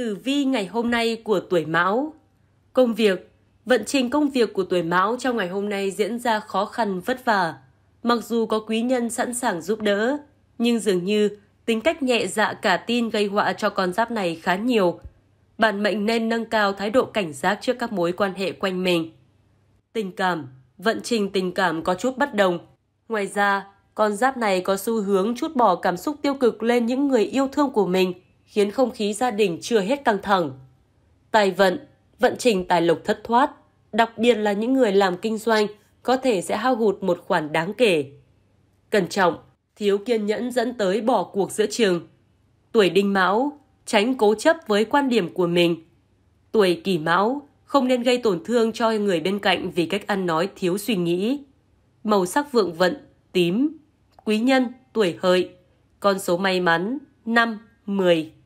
tử vi ngày hôm nay của tuổi Mão. Công việc, vận trình công việc của tuổi Mão trong ngày hôm nay diễn ra khó khăn vất vả. Mặc dù có quý nhân sẵn sàng giúp đỡ, nhưng dường như tính cách nhẹ dạ cả tin gây họa cho con giáp này khá nhiều. Bản mệnh nên nâng cao thái độ cảnh giác trước các mối quan hệ quanh mình. Tình cảm, vận trình tình cảm có chút bất đồng. Ngoài ra, con giáp này có xu hướng chút bỏ cảm xúc tiêu cực lên những người yêu thương của mình – khiến không khí gia đình chưa hết căng thẳng. Tài vận, vận trình tài lộc thất thoát, đặc biệt là những người làm kinh doanh có thể sẽ hao hụt một khoản đáng kể. Cẩn trọng, thiếu kiên nhẫn dẫn tới bỏ cuộc giữa trường. Tuổi đinh mão, tránh cố chấp với quan điểm của mình. Tuổi kỷ mão, không nên gây tổn thương cho người bên cạnh vì cách ăn nói thiếu suy nghĩ. Màu sắc vượng vận, tím. Quý nhân, tuổi hợi. Con số may mắn, 5, 10.